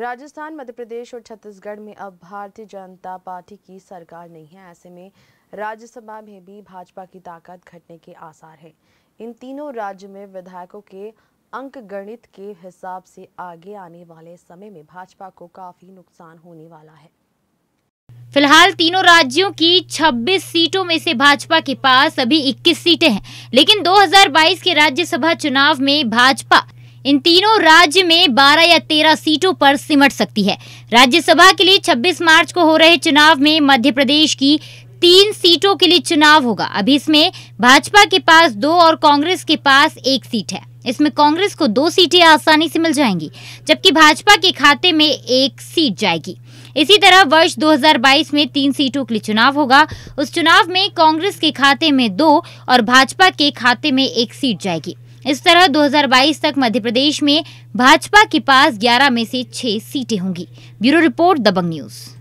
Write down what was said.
राजस्थान मध्य प्रदेश और छत्तीसगढ़ में अब भारतीय जनता पार्टी की सरकार नहीं है ऐसे में राज्यसभा में भी भाजपा की ताकत घटने के आसार हैं इन तीनों राज्य में विधायकों के अंक गणित के हिसाब से आगे आने वाले समय में भाजपा को काफी नुकसान होने वाला है फिलहाल तीनों राज्यों की 26 सीटों में से भाजपा के पास अभी 21 सीटें हैं लेकिन 2022 के राज्यसभा चुनाव में भाजपा इन तीनों राज्य में 12 या 13 सीटों पर सिमट सकती है राज्यसभा के लिए 26 मार्च को हो रहे चुनाव में मध्य प्रदेश की तीन सीटों के लिए चुनाव होगा अभी इसमें भाजपा के पास दो और कांग्रेस के पास एक सीट है इसमें कांग्रेस को दो सीटें आसानी से मिल जाएंगी जबकि भाजपा के खाते में एक सीट जाएगी इसी तरह वर्ष 2022 में तीन सीटों के लिए चुनाव होगा उस चुनाव में कांग्रेस के खाते में दो और भाजपा के खाते में एक सीट जाएगी इस तरह 2022 तक मध्य प्रदेश में भाजपा के पास 11 में से 6 सीटें होंगी ब्यूरो रिपोर्ट दबंग न्यूज़